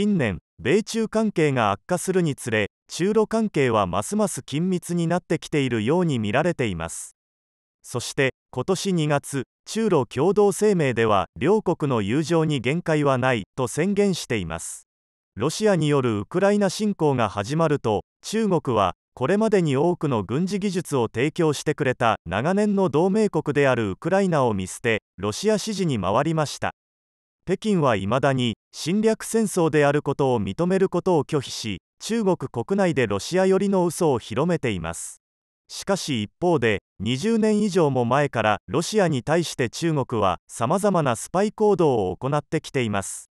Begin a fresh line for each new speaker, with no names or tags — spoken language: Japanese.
近年米中関係が悪化するにつれ中ロ関係はますます緊密になってきているように見られていますそして今年2月中ロ共同声明では両国の友情に限界はないと宣言していますロシアによるウクライナ侵攻が始まると中国はこれまでに多くの軍事技術を提供してくれた長年の同盟国であるウクライナを見捨てロシア支持に回りました北京はいまだに侵略戦争であることを認めることを拒否し中国国内でロシア寄りの嘘を広めていますしかし一方で20年以上も前からロシアに対して中国はさまざまなスパイ行動を行ってきています